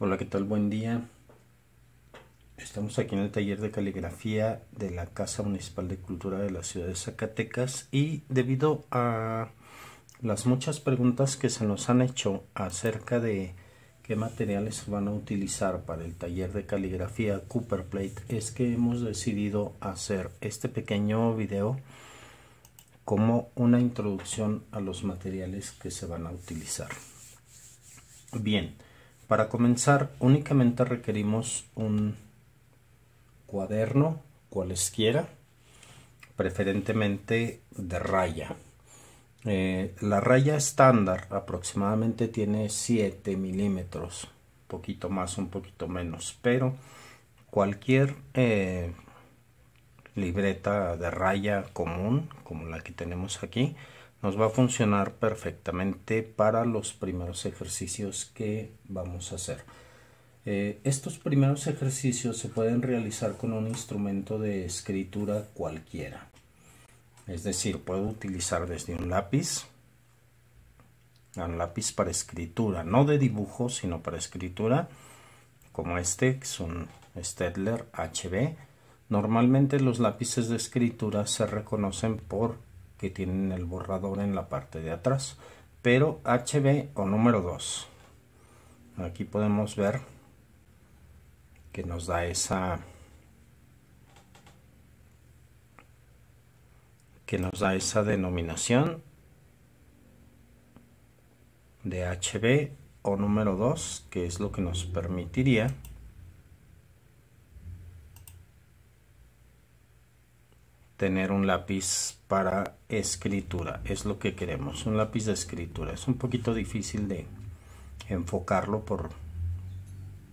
Hola, ¿qué tal? Buen día. Estamos aquí en el taller de caligrafía de la Casa Municipal de Cultura de la Ciudad de Zacatecas y debido a las muchas preguntas que se nos han hecho acerca de qué materiales van a utilizar para el taller de caligrafía Cooper Plate es que hemos decidido hacer este pequeño video como una introducción a los materiales que se van a utilizar. Bien, para comenzar únicamente requerimos un cuaderno cualesquiera, preferentemente de raya. Eh, la raya estándar aproximadamente tiene 7 milímetros, un poquito más, un poquito menos, pero cualquier eh, libreta de raya común, como la que tenemos aquí, nos va a funcionar perfectamente para los primeros ejercicios que vamos a hacer. Eh, estos primeros ejercicios se pueden realizar con un instrumento de escritura cualquiera. Es decir, puedo utilizar desde un lápiz, un lápiz para escritura, no de dibujo, sino para escritura, como este, que es un Stedler HB. Normalmente los lápices de escritura se reconocen por que tienen el borrador en la parte de atrás pero HB o número 2 aquí podemos ver que nos da esa que nos da esa denominación de HB o número 2 que es lo que nos permitiría tener un lápiz para escritura es lo que queremos un lápiz de escritura es un poquito difícil de enfocarlo por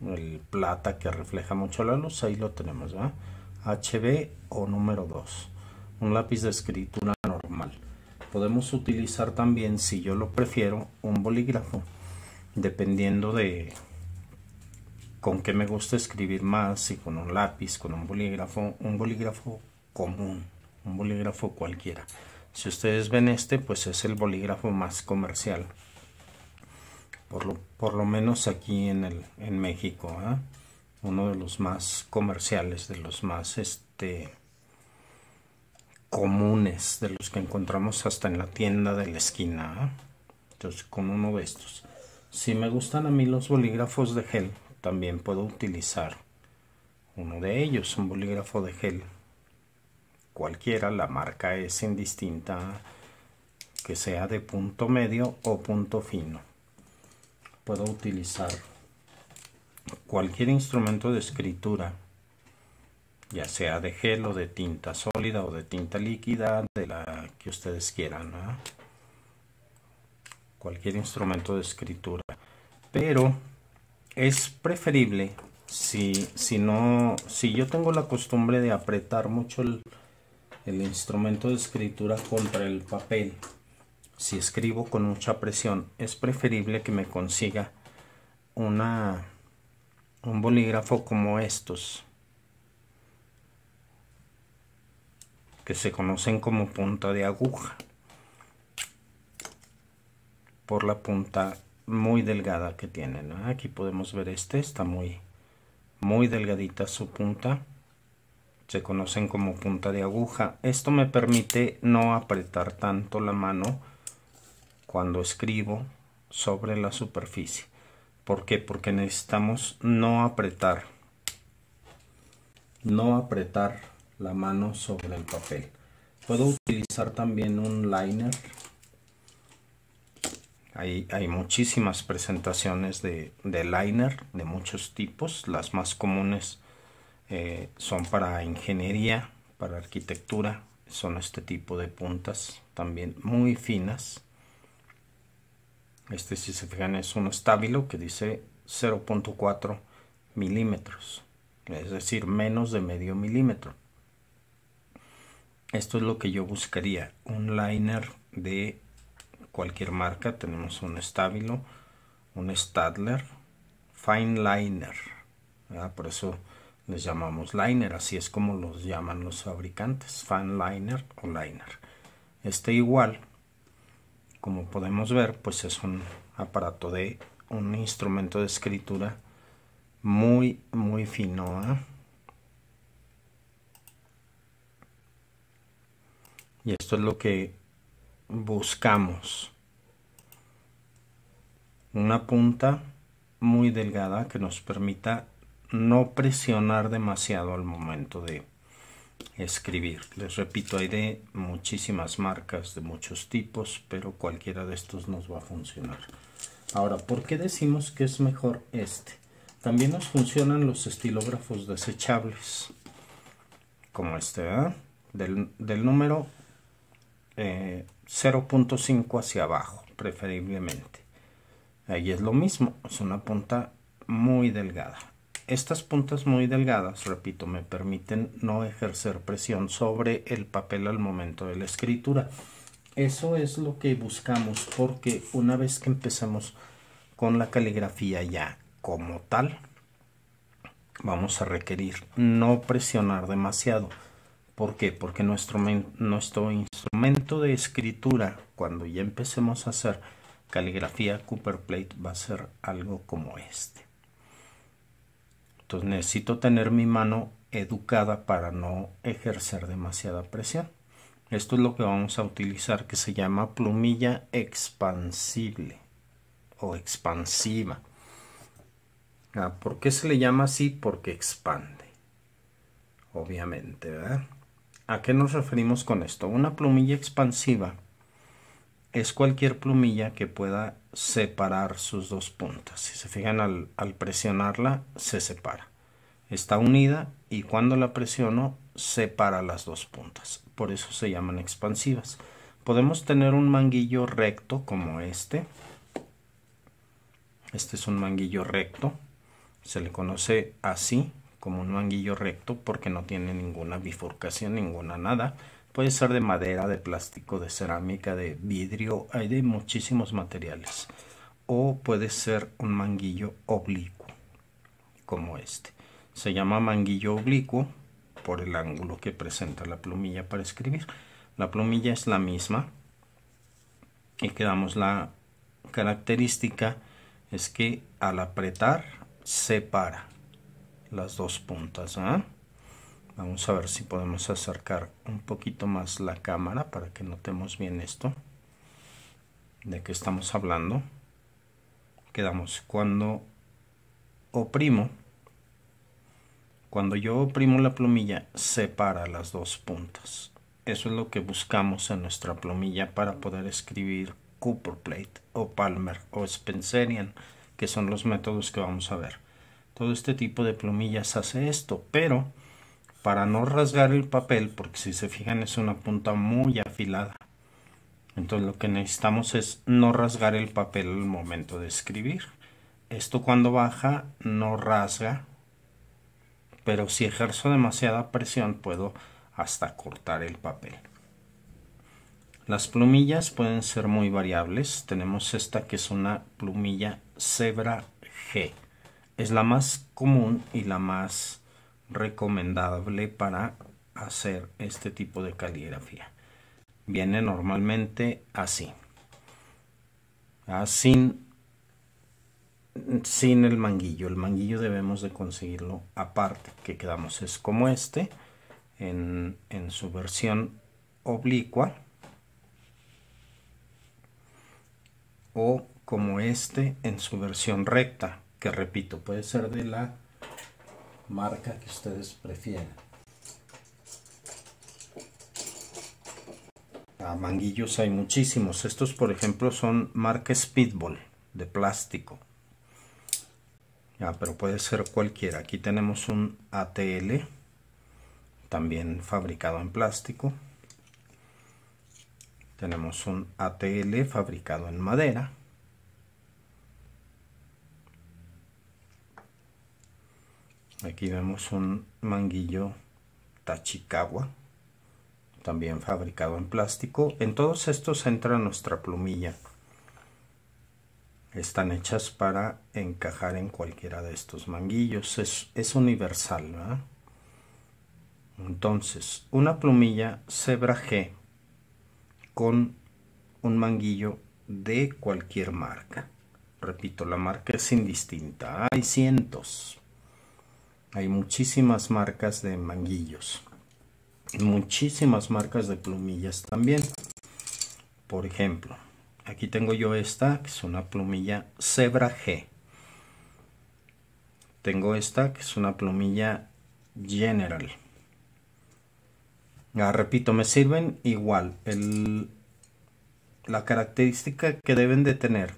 el plata que refleja mucho la luz ahí lo tenemos HB o número 2 un lápiz de escritura normal podemos utilizar también si yo lo prefiero un bolígrafo dependiendo de con qué me gusta escribir más si con un lápiz con un bolígrafo un bolígrafo común, un bolígrafo cualquiera. Si ustedes ven este, pues es el bolígrafo más comercial. Por lo, por lo menos aquí en, el, en México. ¿eh? Uno de los más comerciales, de los más este, comunes, de los que encontramos hasta en la tienda de la esquina. ¿eh? Entonces con uno de estos. Si me gustan a mí los bolígrafos de gel, también puedo utilizar uno de ellos, un bolígrafo de gel cualquiera, la marca es indistinta que sea de punto medio o punto fino. Puedo utilizar cualquier instrumento de escritura, ya sea de gel o de tinta sólida o de tinta líquida, de la que ustedes quieran. Cualquier instrumento de escritura. Pero es preferible si, si no, si yo tengo la costumbre de apretar mucho el, el instrumento de escritura contra el papel. Si escribo con mucha presión, es preferible que me consiga una, un bolígrafo como estos, que se conocen como punta de aguja, por la punta muy delgada que tienen. Aquí podemos ver este, está muy, muy delgadita su punta se conocen como punta de aguja. Esto me permite no apretar tanto la mano cuando escribo sobre la superficie. ¿Por qué? Porque necesitamos no apretar, no apretar la mano sobre el papel. Puedo utilizar también un liner. Hay, hay muchísimas presentaciones de, de liner de muchos tipos. Las más comunes eh, son para ingeniería, para arquitectura, son este tipo de puntas también muy finas. Este si se fijan es un estábilo que dice 0.4 milímetros, es decir, menos de medio milímetro. Esto es lo que yo buscaría, un liner de cualquier marca, tenemos un estábilo, un Stadler, Fine Liner, por eso les llamamos liner, así es como los llaman los fabricantes, fan liner o liner. Este igual, como podemos ver, pues es un aparato de un instrumento de escritura muy, muy fino. ¿eh? Y esto es lo que buscamos. Una punta muy delgada que nos permita no presionar demasiado al momento de escribir. Les repito, hay de muchísimas marcas, de muchos tipos, pero cualquiera de estos nos va a funcionar. Ahora, ¿por qué decimos que es mejor este? También nos funcionan los estilógrafos desechables, como este, ¿eh? del, número 0.5 eh, hacia abajo, preferiblemente. Ahí es lo mismo, es una punta muy delgada. Estas puntas muy delgadas, repito, me permiten no ejercer presión sobre el papel al momento de la escritura. Eso es lo que buscamos porque una vez que empezamos con la caligrafía ya como tal, vamos a requerir no presionar demasiado. ¿Por qué? Porque nuestro, nuestro instrumento de escritura, cuando ya empecemos a hacer caligrafía Cooper Plate, va a ser algo como este. Entonces necesito tener mi mano educada para no ejercer demasiada presión. Esto es lo que vamos a utilizar que se llama plumilla expansible o expansiva. Ah, ¿Por qué se le llama así? Porque expande. Obviamente, ¿verdad? ¿A qué nos referimos con esto? Una plumilla expansiva es cualquier plumilla que pueda separar sus dos puntas. Si se fijan al, presionarla, se separa. Está unida y cuando la presiono, separa las dos puntas. Por eso se llaman expansivas. Podemos tener un manguillo recto como este. Este es un manguillo recto. Se le conoce así, como un manguillo recto, porque no tiene ninguna bifurcación, ninguna nada Puede ser de madera, de plástico, de cerámica, de vidrio, hay de muchísimos materiales. O puede ser un manguillo oblicuo, como este. Se llama manguillo oblicuo por el ángulo que presenta la plumilla para escribir. La plumilla es la misma y quedamos la característica es que al apretar separa las dos puntas. ¿ah? Vamos a ver si podemos acercar un poquito más la cámara para que notemos bien esto. De qué estamos hablando. Quedamos cuando oprimo. Cuando yo oprimo la plumilla, separa las dos puntas. Eso es lo que buscamos en nuestra plumilla para poder escribir Cooper Plate o Palmer o Spencerian, que son los métodos que vamos a ver. Todo este tipo de plumillas hace esto, pero para no rasgar el papel, porque si se fijan es una punta muy afilada. Entonces lo que necesitamos es no rasgar el papel al momento de escribir. Esto cuando baja no rasga, pero si ejerzo demasiada presión puedo hasta cortar el papel. Las plumillas pueden ser muy variables. Tenemos esta que es una plumilla Zebra G. Es la más común y la más recomendable para hacer este tipo de caligrafía. Viene normalmente así. Así ah, sin el manguillo. El manguillo debemos de conseguirlo aparte, que quedamos es como este, en, en su versión oblicua, o como este en su versión recta, que repito, puede ser de la marca que ustedes prefieran. manguillos hay muchísimos. Estos, por ejemplo, son marca Speedball de plástico. Ya, pero puede ser cualquiera. Aquí tenemos un ATL, también fabricado en plástico. Tenemos un ATL fabricado en madera. Aquí vemos un manguillo Tachikawa, también fabricado en plástico. En todos estos entra nuestra plumilla. Están hechas para encajar en cualquiera de estos manguillos. Es, universal, Entonces, una plumilla Zebra G con un manguillo de cualquier marca. Repito, la marca es indistinta. Hay cientos hay muchísimas marcas de manguillos muchísimas marcas de plumillas también por ejemplo aquí tengo yo esta que es una plumilla Zebra G tengo esta que es una plumilla General ah, repito me sirven igual la característica que deben de tener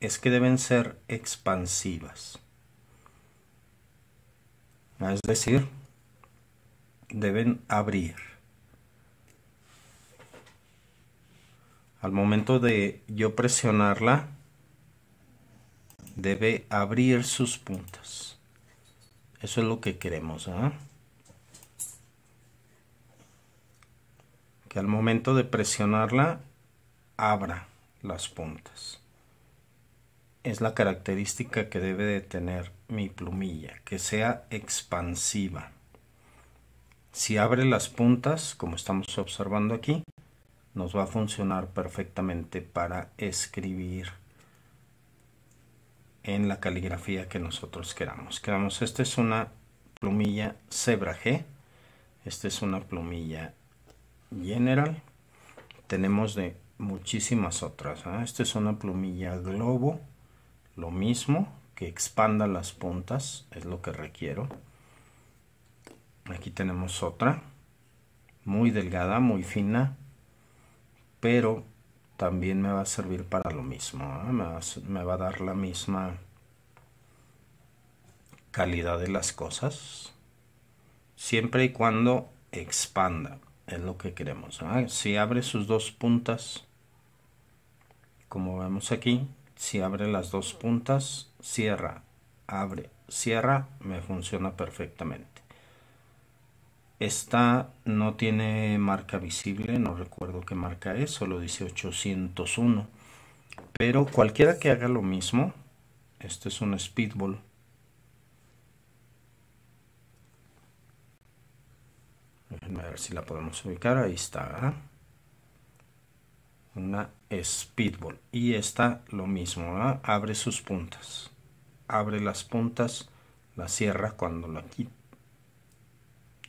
es que deben ser expansivas es decir, deben abrir. Al momento de yo presionarla, debe abrir sus puntas. Eso es lo que queremos. Que al momento de presionarla, abra las puntas es la característica que debe de tener mi plumilla, que sea expansiva. Si abre las puntas, como estamos observando aquí, nos va a funcionar perfectamente para escribir en la caligrafía que nosotros queramos. Queramos, esta es una plumilla Zebra G, esta es una plumilla General, tenemos de muchísimas otras, ¿eh? esta es una plumilla Globo, lo mismo que expanda las puntas es lo que requiero aquí tenemos otra muy delgada muy fina pero también me va a servir para lo mismo ¿eh? me, va, a dar la misma calidad de las cosas siempre y cuando expanda es lo que queremos ¿eh? si abre sus dos puntas como vemos aquí si abre las dos puntas, cierra, abre, cierra, me funciona perfectamente. Esta no tiene marca visible, no recuerdo qué marca es, solo dice 801. Pero cualquiera que haga lo mismo, este es un speedball. Déjenme ver si la podemos ubicar, ahí está una speedball y está lo mismo abre sus puntas abre las puntas la cierra cuando la quita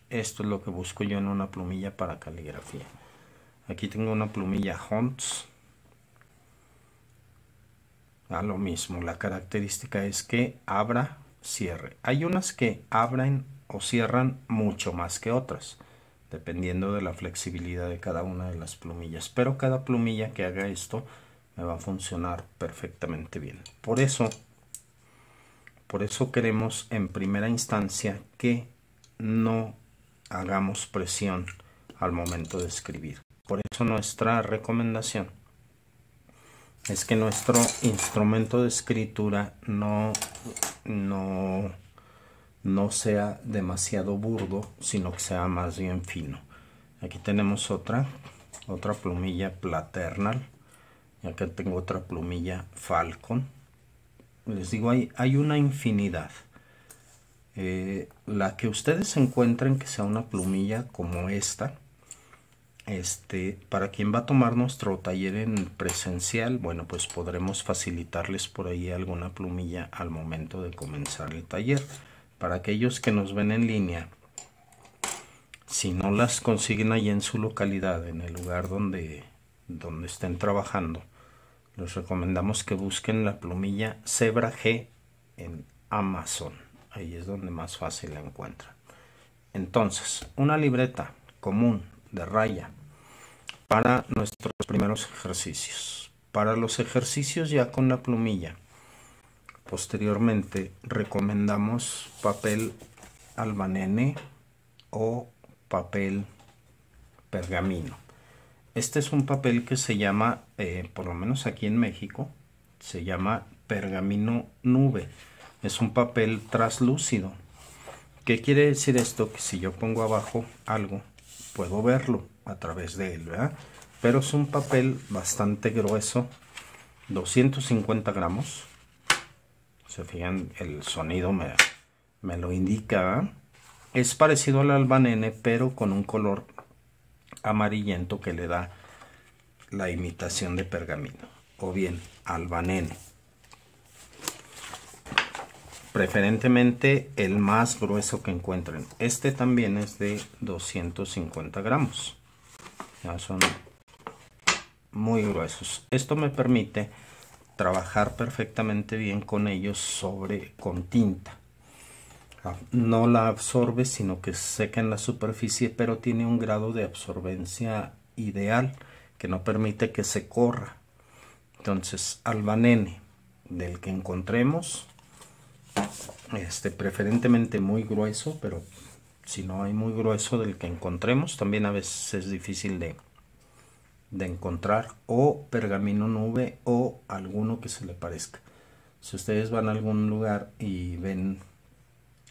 esto es lo que busco yo en una plumilla para caligrafía aquí tengo una plumilla Hunts a ah, lo mismo la característica es que abra cierre hay unas que abren o cierran mucho más que otras dependiendo de la flexibilidad de cada una de las plumillas pero cada plumilla que haga esto me va a funcionar perfectamente bien por eso por eso queremos en primera instancia que no hagamos presión al momento de escribir por eso nuestra recomendación es que nuestro instrumento de escritura no no no sea demasiado burdo, sino que sea más bien fino. Aquí tenemos otra, otra plumilla platernal. Y acá tengo otra plumilla falcon. Les digo, hay, hay una infinidad. Eh, la que ustedes encuentren que sea una plumilla como esta, este, para quien va a tomar nuestro taller en presencial, bueno, pues podremos facilitarles por ahí alguna plumilla al momento de comenzar el taller para aquellos que nos ven en línea, si no las consiguen ahí en su localidad, en el lugar donde, donde estén trabajando, les recomendamos que busquen la plumilla Zebra G en Amazon. Ahí es donde más fácil la encuentran. Entonces, una libreta común de raya para nuestros primeros ejercicios. Para los ejercicios ya con la plumilla Posteriormente recomendamos papel albanene o papel pergamino. Este es un papel que se llama, eh, por lo menos aquí en México, se llama pergamino nube. Es un papel traslúcido. ¿Qué quiere decir esto? Que si yo pongo abajo algo, puedo verlo a través de él, ¿verdad? Pero es un papel bastante grueso, 250 gramos, se fijan, el sonido me, lo indica. Es parecido al albanene, pero con un color amarillento que le da la imitación de pergamino. O bien, albanene. Preferentemente el más grueso que encuentren. Este también es de 250 gramos. Ya son muy gruesos. Esto me permite trabajar perfectamente bien con ellos sobre con tinta ah, no la absorbe sino que seca en la superficie pero tiene un grado de absorbencia ideal que no permite que se corra entonces albanene del que encontremos este preferentemente muy grueso pero si no hay muy grueso del que encontremos también a veces es difícil de, de encontrar o pergamino nube o alguno que se le parezca. Si ustedes van a algún lugar y ven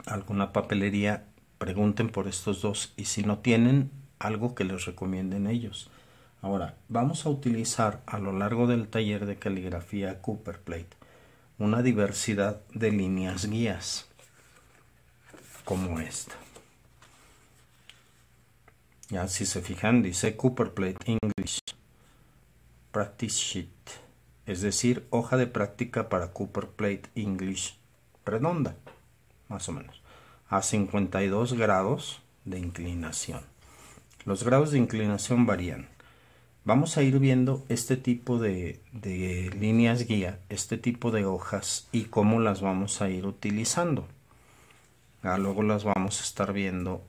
alguna papelería, pregunten por estos dos y si no tienen algo que les recomienden ellos. Ahora, vamos a utilizar a lo largo del taller de caligrafía Cooper Plate una diversidad de líneas guías como esta. Ya, si se fijan, dice Cooper Plate English Practice Sheet, es decir, hoja de práctica para Cooper Plate English redonda, más o menos, a 52 grados de inclinación. Los grados de inclinación varían. Vamos a ir viendo este tipo de, líneas guía, este tipo de hojas y cómo las vamos a ir utilizando. Ya, luego las vamos a estar viendo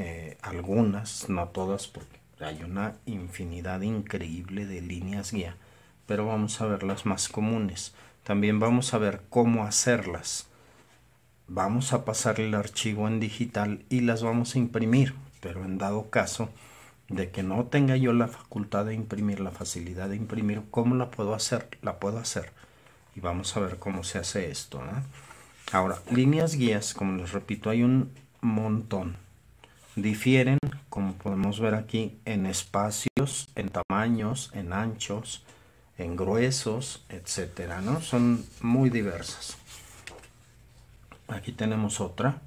eh, algunas, no todas, porque hay una infinidad increíble de líneas guía, pero vamos a ver las más comunes. También vamos a ver cómo hacerlas. Vamos a pasar el archivo en digital y las vamos a imprimir, pero en dado caso de que no tenga yo la facultad de imprimir, la facilidad de imprimir, ¿cómo la puedo hacer? La puedo hacer. Y vamos a ver cómo se hace esto. Ahora, líneas guías, como les repito, hay un montón difieren, como podemos ver aquí, en espacios, en tamaños, en anchos, en gruesos, etcétera, ¿no? Son muy diversas. Aquí tenemos otra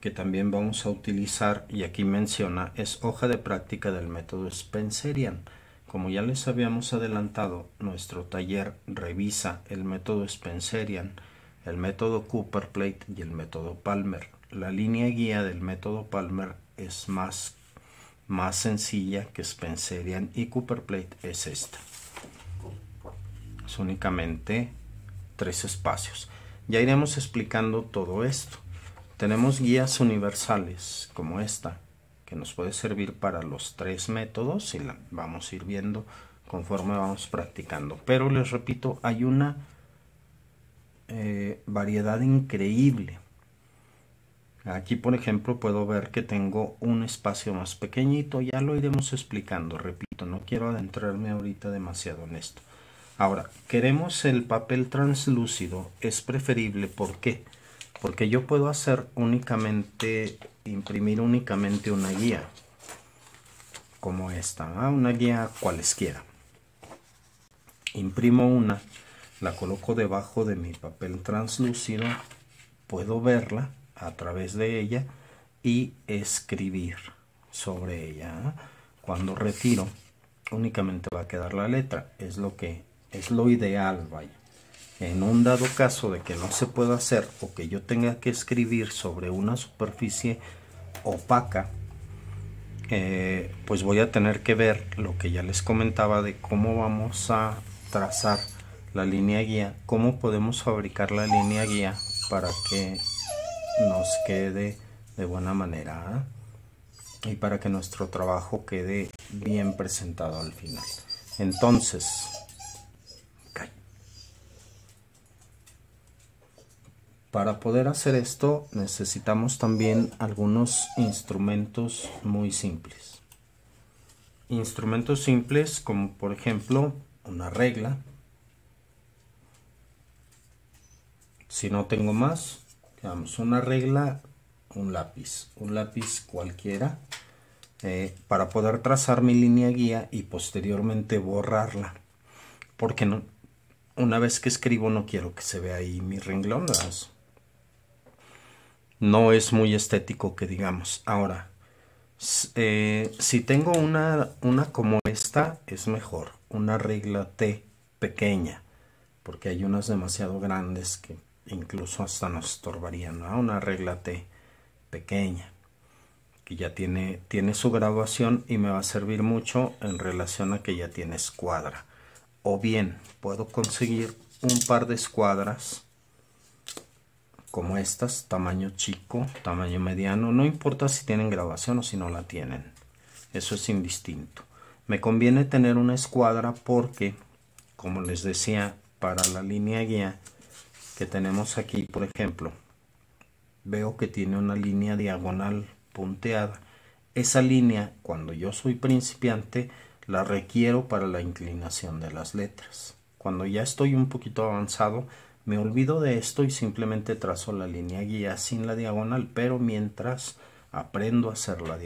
que también vamos a utilizar y aquí menciona es hoja de práctica del método Spencerian. Como ya les habíamos adelantado, nuestro taller revisa el método Spencerian, el método Plate y el método Palmer. La línea guía del método Palmer es más, más sencilla que Spencerian y Cooper Plate es esta. Es únicamente tres espacios. Ya iremos explicando todo esto. Tenemos guías universales como esta, que nos puede servir para los tres métodos y la vamos a ir viendo conforme vamos practicando. Pero les repito, hay una eh, variedad increíble Aquí, por ejemplo, puedo ver que tengo un espacio más pequeñito. Ya lo iremos explicando, repito, no quiero adentrarme ahorita demasiado en esto. Ahora, queremos el papel translúcido. Es preferible, ¿por qué? Porque yo puedo hacer únicamente, imprimir únicamente una guía. Como esta, una guía cualesquiera. Imprimo una, la coloco debajo de mi papel translúcido, puedo verla a través de ella y escribir sobre ella. Cuando retiro, únicamente va a quedar la letra, es lo que es lo ideal, vaya. En un dado caso de que no se pueda hacer o que yo tenga que escribir sobre una superficie opaca, eh, pues voy a tener que ver lo que ya les comentaba de cómo vamos a trazar la línea guía, cómo podemos fabricar la línea guía para que nos quede de buena manera ¿eh? y para que nuestro trabajo quede bien presentado al final. Entonces, para poder hacer esto necesitamos también algunos instrumentos muy simples. Instrumentos simples como por ejemplo una regla. Si no tengo más, Digamos, una regla, un lápiz, un lápiz cualquiera, eh, para poder trazar mi línea guía y posteriormente borrarla. Porque no, una vez que escribo no quiero que se vea ahí mi renglón. No es muy estético que digamos. Ahora, eh, si tengo una, una como esta, es mejor. Una regla T pequeña. Porque hay unas demasiado grandes que incluso hasta nos estorbaría, ¿no? Una regla T pequeña que ya tiene, tiene su graduación y me va a servir mucho en relación a que ya tiene escuadra. O bien puedo conseguir un par de escuadras como estas, tamaño chico, tamaño mediano, no importa si tienen grabación o si no la tienen, eso es indistinto. Me conviene tener una escuadra porque, como les decía, para la línea guía que tenemos aquí, por ejemplo, veo que tiene una línea diagonal punteada. Esa línea, cuando yo soy principiante, la requiero para la inclinación de las letras. Cuando ya estoy un poquito avanzado, me olvido de esto y simplemente trazo la línea guía sin la diagonal, pero mientras aprendo a hacer la,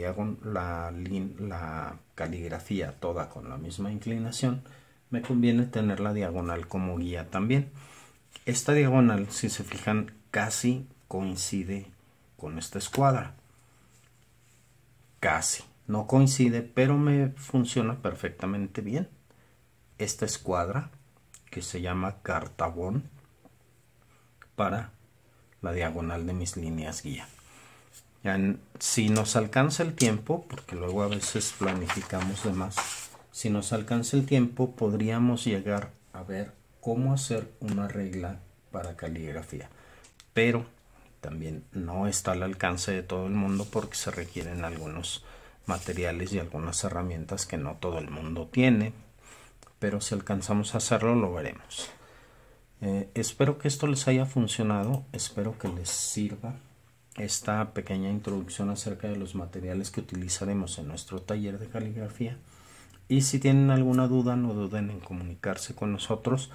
la, la caligrafía toda con la misma inclinación, me conviene tener la diagonal como guía también. Esta diagonal, si se fijan, casi coincide con esta escuadra. Casi. No coincide, pero me funciona perfectamente bien. Esta escuadra, que se llama cartabón, para la diagonal de mis líneas guía. si nos alcanza el tiempo, porque luego a veces planificamos demás, si nos alcanza el tiempo podríamos llegar a ver cómo hacer una regla para caligrafía. Pero también no está al alcance de todo el mundo porque se requieren algunos materiales y algunas herramientas que no todo el mundo tiene. Pero si alcanzamos a hacerlo lo veremos. Eh, espero que esto les haya funcionado, espero que les sirva esta pequeña introducción acerca de los materiales que utilizaremos en nuestro taller de caligrafía. Y si tienen alguna duda, no duden en comunicarse con nosotros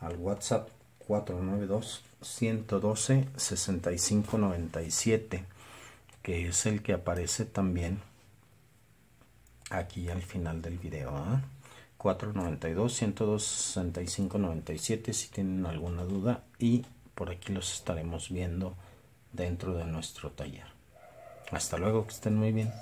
al WhatsApp 492-112-6597, que es el que aparece también aquí al final del video. ¿eh? 492-102-6597 si tienen alguna duda y por aquí los estaremos viendo dentro de nuestro taller. Hasta luego, que estén muy bien.